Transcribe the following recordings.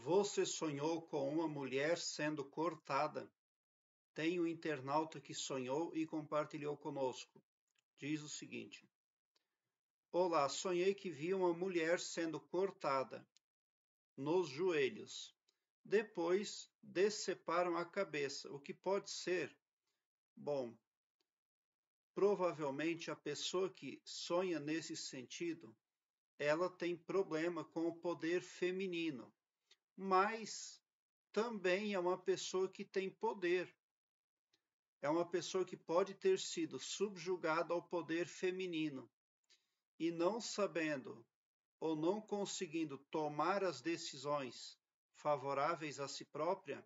Você sonhou com uma mulher sendo cortada. Tem um internauta que sonhou e compartilhou conosco. Diz o seguinte: Olá, sonhei que vi uma mulher sendo cortada nos joelhos. Depois deceparam a cabeça. O que pode ser? Bom, provavelmente a pessoa que sonha nesse sentido, ela tem problema com o poder feminino mas também é uma pessoa que tem poder. É uma pessoa que pode ter sido subjugada ao poder feminino e não sabendo ou não conseguindo tomar as decisões favoráveis a si própria,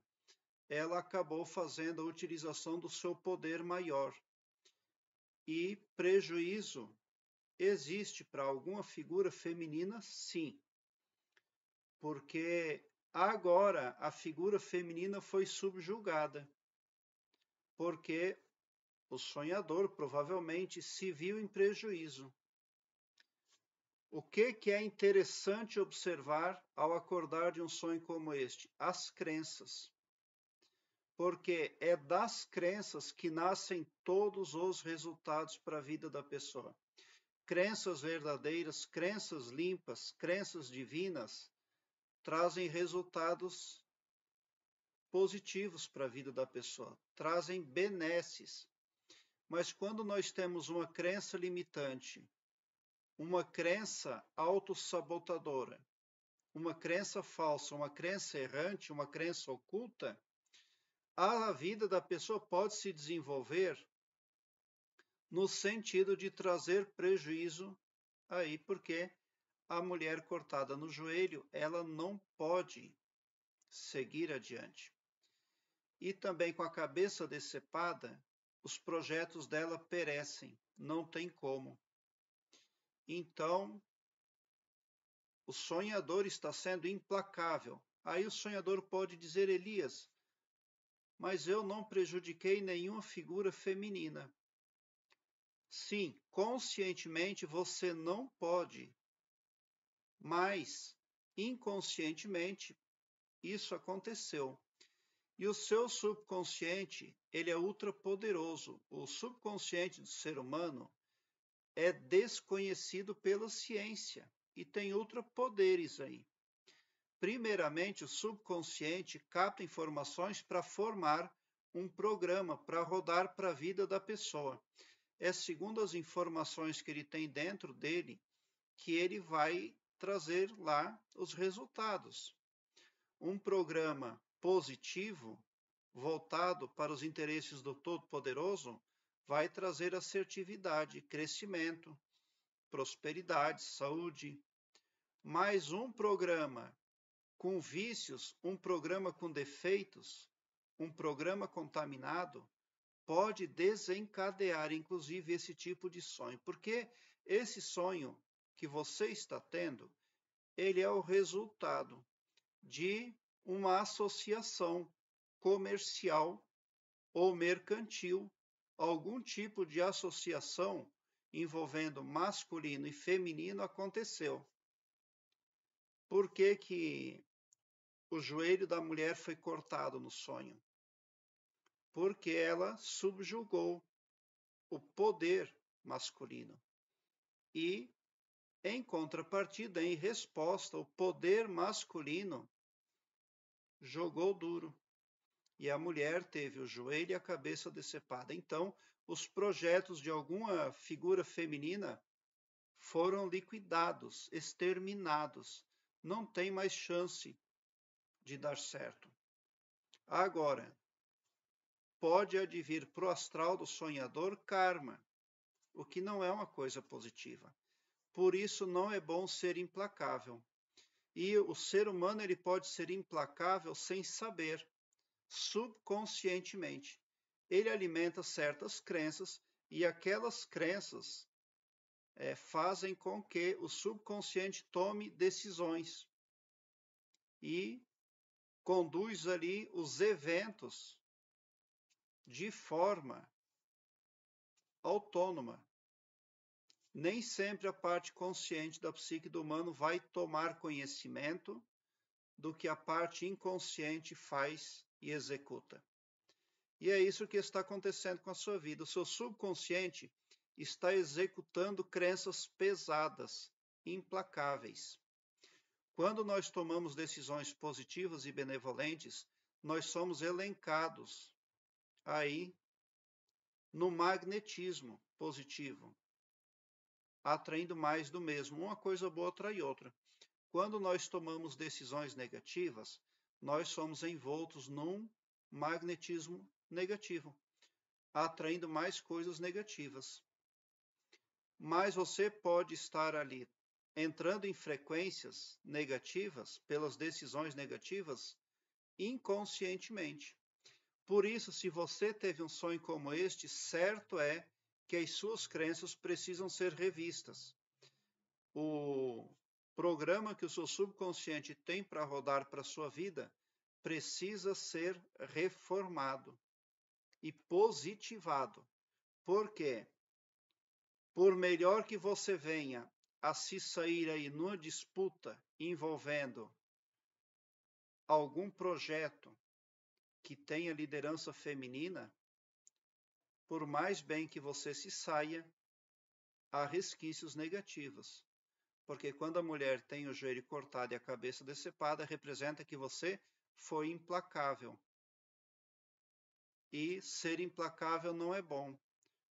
ela acabou fazendo a utilização do seu poder maior. E prejuízo existe para alguma figura feminina, sim, porque Agora, a figura feminina foi subjulgada, porque o sonhador provavelmente se viu em prejuízo. O que, que é interessante observar ao acordar de um sonho como este? As crenças. Porque é das crenças que nascem todos os resultados para a vida da pessoa. Crenças verdadeiras, crenças limpas, crenças divinas trazem resultados positivos para a vida da pessoa, trazem benesses. Mas quando nós temos uma crença limitante, uma crença autossabotadora, uma crença falsa, uma crença errante, uma crença oculta, a vida da pessoa pode se desenvolver no sentido de trazer prejuízo aí, porque a mulher cortada no joelho, ela não pode seguir adiante. E também com a cabeça decepada, os projetos dela perecem, não tem como. Então, o sonhador está sendo implacável. Aí o sonhador pode dizer, Elias, mas eu não prejudiquei nenhuma figura feminina. Sim, conscientemente você não pode mas inconscientemente isso aconteceu. E o seu subconsciente, ele é ultrapoderoso. O subconsciente do ser humano é desconhecido pela ciência e tem ultrapoderes aí. Primeiramente, o subconsciente capta informações para formar um programa para rodar para a vida da pessoa. É segundo as informações que ele tem dentro dele que ele vai trazer lá os resultados. Um programa positivo, voltado para os interesses do Todo-Poderoso, vai trazer assertividade, crescimento, prosperidade, saúde. Mas um programa com vícios, um programa com defeitos, um programa contaminado, pode desencadear, inclusive, esse tipo de sonho, porque esse sonho que você está tendo, ele é o resultado de uma associação comercial ou mercantil, algum tipo de associação envolvendo masculino e feminino aconteceu. Por que, que o joelho da mulher foi cortado no sonho? Porque ela subjugou o poder masculino e em contrapartida, em resposta, o poder masculino jogou duro e a mulher teve o joelho e a cabeça decepada. Então, os projetos de alguma figura feminina foram liquidados, exterminados. Não tem mais chance de dar certo. Agora, pode advir para o astral do sonhador karma, o que não é uma coisa positiva. Por isso não é bom ser implacável. E o ser humano ele pode ser implacável sem saber, subconscientemente. Ele alimenta certas crenças e aquelas crenças é, fazem com que o subconsciente tome decisões e conduz ali os eventos de forma autônoma nem sempre a parte consciente da psique do humano vai tomar conhecimento do que a parte inconsciente faz e executa. E é isso que está acontecendo com a sua vida. O seu subconsciente está executando crenças pesadas, implacáveis. Quando nós tomamos decisões positivas e benevolentes, nós somos elencados aí no magnetismo positivo, atraindo mais do mesmo. Uma coisa boa atrai outra. Quando nós tomamos decisões negativas, nós somos envoltos num magnetismo negativo, atraindo mais coisas negativas. Mas você pode estar ali entrando em frequências negativas pelas decisões negativas inconscientemente. Por isso, se você teve um sonho como este, certo é que as suas crenças precisam ser revistas. O programa que o seu subconsciente tem para rodar para a sua vida precisa ser reformado e positivado. Por quê? Por melhor que você venha a se sair aí numa disputa envolvendo algum projeto que tenha liderança feminina, por mais bem que você se saia, há resquícios negativos. Porque quando a mulher tem o joelho cortado e a cabeça decepada, representa que você foi implacável. E ser implacável não é bom,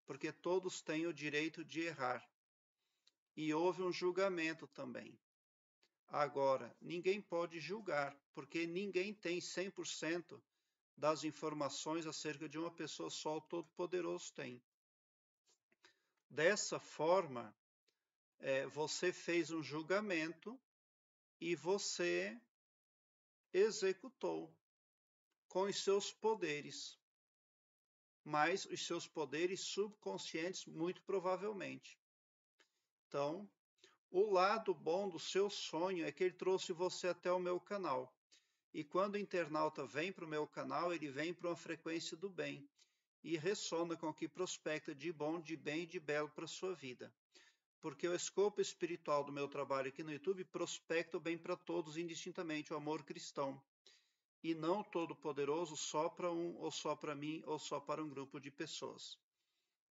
porque todos têm o direito de errar. E houve um julgamento também. Agora, ninguém pode julgar, porque ninguém tem 100% das informações acerca de uma pessoa só o Todo-Poderoso tem. Dessa forma, é, você fez um julgamento e você executou com os seus poderes, mas os seus poderes subconscientes, muito provavelmente. Então, o lado bom do seu sonho é que ele trouxe você até o meu canal. E quando o internauta vem para o meu canal, ele vem para uma frequência do bem e ressona com o que prospecta de bom, de bem e de belo para a sua vida. Porque o escopo espiritual do meu trabalho aqui no YouTube prospecta o bem para todos indistintamente, o amor cristão. E não todo poderoso só para um, ou só para mim, ou só para um grupo de pessoas.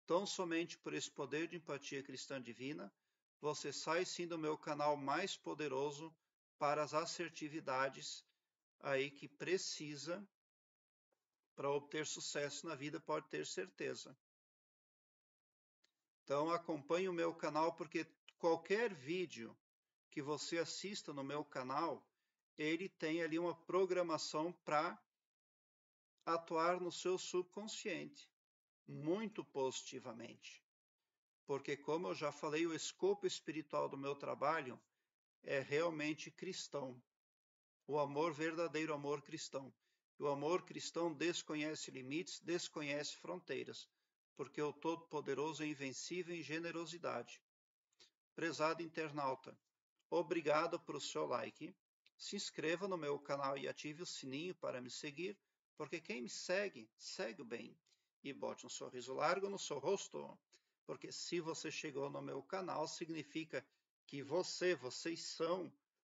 Tão somente por esse poder de empatia cristã divina, você sai sim do meu canal mais poderoso para as assertividades aí que precisa para obter sucesso na vida, pode ter certeza. Então acompanhe o meu canal porque qualquer vídeo que você assista no meu canal, ele tem ali uma programação para atuar no seu subconsciente muito positivamente. Porque como eu já falei, o escopo espiritual do meu trabalho é realmente cristão o amor verdadeiro amor cristão. O amor cristão desconhece limites, desconhece fronteiras, porque o Todo-Poderoso é invencível em generosidade. Prezado internauta, obrigado pelo seu like. Se inscreva no meu canal e ative o sininho para me seguir, porque quem me segue, segue bem. E bote um sorriso largo no seu rosto, porque se você chegou no meu canal, significa que você, vocês são